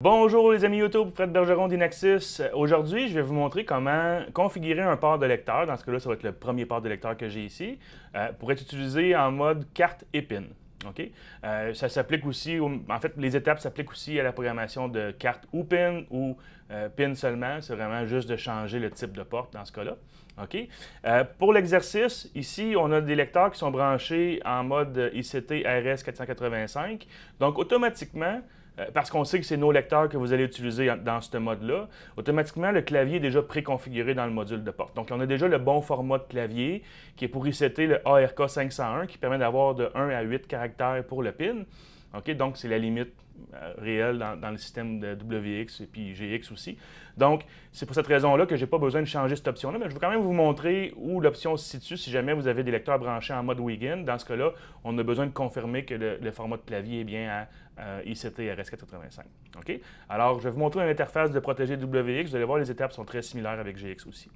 Bonjour les amis YouTube, Fred Bergeron d'Inaxis. Aujourd'hui, je vais vous montrer comment configurer un port de lecteur. Dans ce cas-là, ça va être le premier port de lecteur que j'ai ici, euh, pour être utilisé en mode carte pin. OK? Euh, ça s'applique aussi, en fait, les étapes s'appliquent aussi à la programmation de carte ou PIN ou euh, pin seulement, c'est vraiment juste de changer le type de porte dans ce cas-là. Euh, pour l'exercice, ici, on a des lecteurs qui sont branchés en mode ICT RS 485. Donc, automatiquement, euh, parce qu'on sait que c'est nos lecteurs que vous allez utiliser dans ce mode-là, automatiquement, le clavier est déjà préconfiguré dans le module de porte. Donc, on a déjà le bon format de clavier, qui est pour ICT le ARK 501, qui permet d'avoir de 1 à 8 caractères pour le PIN. Donc, c'est la limite euh, réelle dans, le système de WX et puis GX aussi. Donc, c'est pour cette raison-là que je n'ai pas besoin de changer cette option-là, mais je veux quand même vous montrer où l'option se situe si jamais vous avez des lecteurs branchés en mode Wigan. Dans ce cas-là, on a besoin de confirmer que le, format de clavier est bien à euh, ICT RS485. OK? Alors, je vais vous montrer interface de protéger WX. Vous allez voir, les étapes sont très similaires avec GX aussi.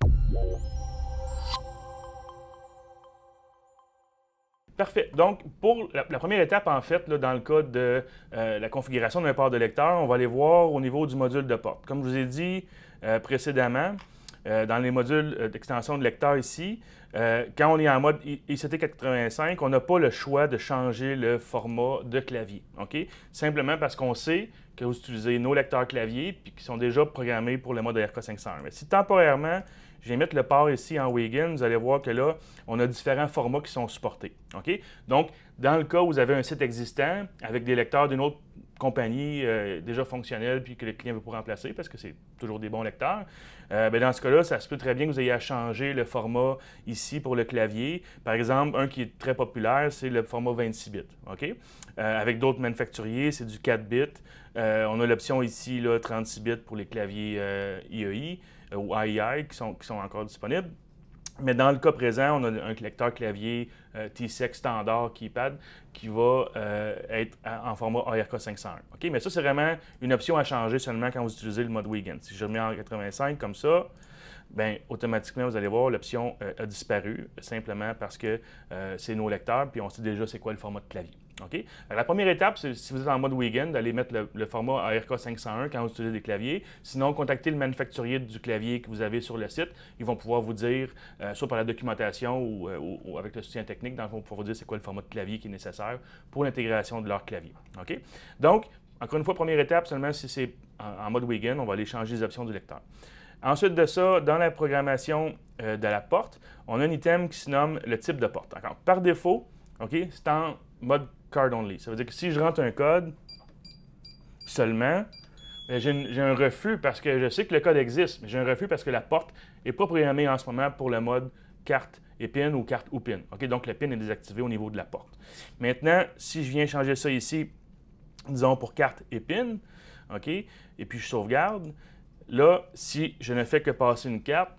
Parfait. Donc, pour la, première étape, en fait, dans le cas de euh, la configuration d'un port de lecteur, on va aller voir au niveau du module de porte. Comme je vous ai dit euh, précédemment, euh, dans les modules euh, d'extension de lecteur ici, euh, quand on est en mode ICT85, on n'a pas le choix de changer le format de clavier. Simplement parce qu'on sait que vous utilisez nos lecteurs clavier puis qui sont déjà programmés pour le mode e rk 500 Mais si temporairement, je vais mettre le port ici en Wigan, vous allez voir que là, on a différents formats qui sont supportés. Donc, dans le cas où vous avez un site existant avec des lecteurs d'une autre, compagnie euh, déjà fonctionnelle puis que le client veut pas remplacer parce que c'est toujours des bons lecteurs, euh, ben, dans ce cas-là, ça se peut très bien que vous ayez à changer le format ici pour le clavier. Par exemple, un qui est très populaire, c'est le format 26 bits. ok euh, avec d'autres manufacturiers, c'est du 4 bits. on a l'option ici là, 36 bits pour les claviers IEI e ou IEI e qui sont, qui sont encore disponibles. Mais dans le cas présent, on a un lecteur clavier euh, T-Sec standard keypad qui va euh, être en format ARK 501. Mais ça, c'est vraiment une option à changer seulement quand vous utilisez le mode Wigan. Si je remets en 85 comme ça, ben, automatiquement, vous allez voir, l'option euh, a disparu simplement parce que c'est nos lecteurs, puis on sait déjà c'est quoi le format de clavier. La première étape, si vous êtes en mode Wigan, d'aller mettre le, format ARK 501 quand vous utilisez des claviers. Sinon, contactez le manufacturier du clavier que vous avez sur le site. Ils vont pouvoir vous dire, euh, soit par la documentation euh, ou, avec le soutien technique, dans le fond, vous dire c'est quoi le format de clavier qui est nécessaire pour l'intégration de leur clavier. Donc, encore une fois, première étape, seulement si c'est en, mode Wigan, on va aller changer les options du lecteur. Ensuite de ça, dans la programmation euh, de la porte, on a un item qui se nomme le type de porte. Par défaut, ok, c'est en mode card only. Ça veut dire que si je rentre un code seulement, j'ai un refus parce que je sais que le code existe, mais j'ai un refus parce que la porte n'est pas programmée en ce moment pour le mode carte et pin ou carte ou pin. Donc le pin est désactivé au niveau de la porte. Maintenant, si je viens changer ça ici, disons pour carte et pin, et puis je sauvegarde, là, si je ne fais que passer une carte,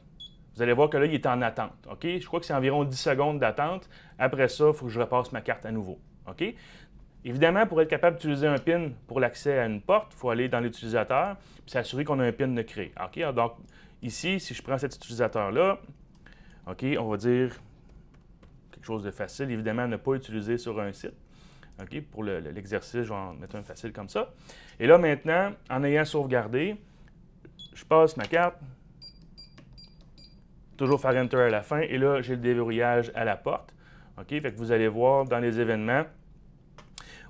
vous allez voir que là, il est en attente. Je crois que c'est environ 10 secondes d'attente. Après ça, il faut que je repasse ma carte à nouveau. OK? Évidemment, pour être capable d'utiliser un PIN pour l'accès à une porte, il faut aller dans l'utilisateur et s'assurer qu'on a un PIN de créer. OK? donc, ici, si je prends cet utilisateur-là, OK, on va dire quelque chose de facile, évidemment, ne pas utiliser sur un site. OK? Pour l'exercice, je vais en mettre un facile comme ça. Et là, maintenant, en ayant sauvegardé, je passe ma carte, toujours faire Enter à la fin, et là, j'ai le déverrouillage à la porte. Fait vous allez voir dans les événements,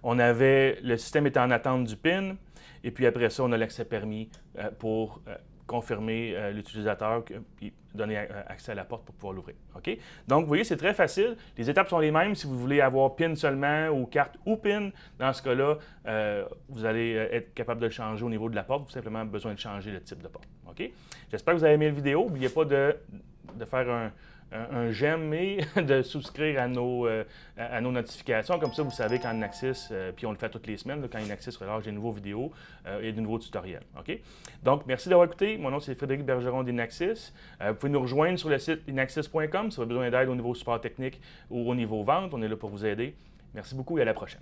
on avait, le système était en attente du PIN, et puis après ça, on a l'accès permis euh, pour euh, confirmer euh, l'utilisateur, et donner accès à la porte pour pouvoir l'ouvrir. OK? Donc, vous voyez, c'est très facile. Les étapes sont les mêmes. Si vous voulez avoir PIN seulement ou carte ou PIN, dans ce cas-là, vous allez être capable de le changer au niveau de la porte. Vous avez simplement besoin de changer le type de porte. OK? J'espère que vous avez aimé la vidéo. N'oubliez pas de de faire un, un, j'aime et de souscrire à nos, euh, à nos notifications. Comme ça, vous savez quand Inaxis, euh, puis on le fait toutes les semaines, quand Inaxis relâche des nouveaux vidéos euh, et de nouveaux tutoriels. OK? Donc, merci d'avoir écouté. Mon nom, c'est Frédéric Bergeron d'Inaxis. vous pouvez nous rejoindre sur le site inaxis.com si vous avez besoin d'aide au niveau support technique ou au niveau vente. On est là pour vous aider. Merci beaucoup et à la prochaine.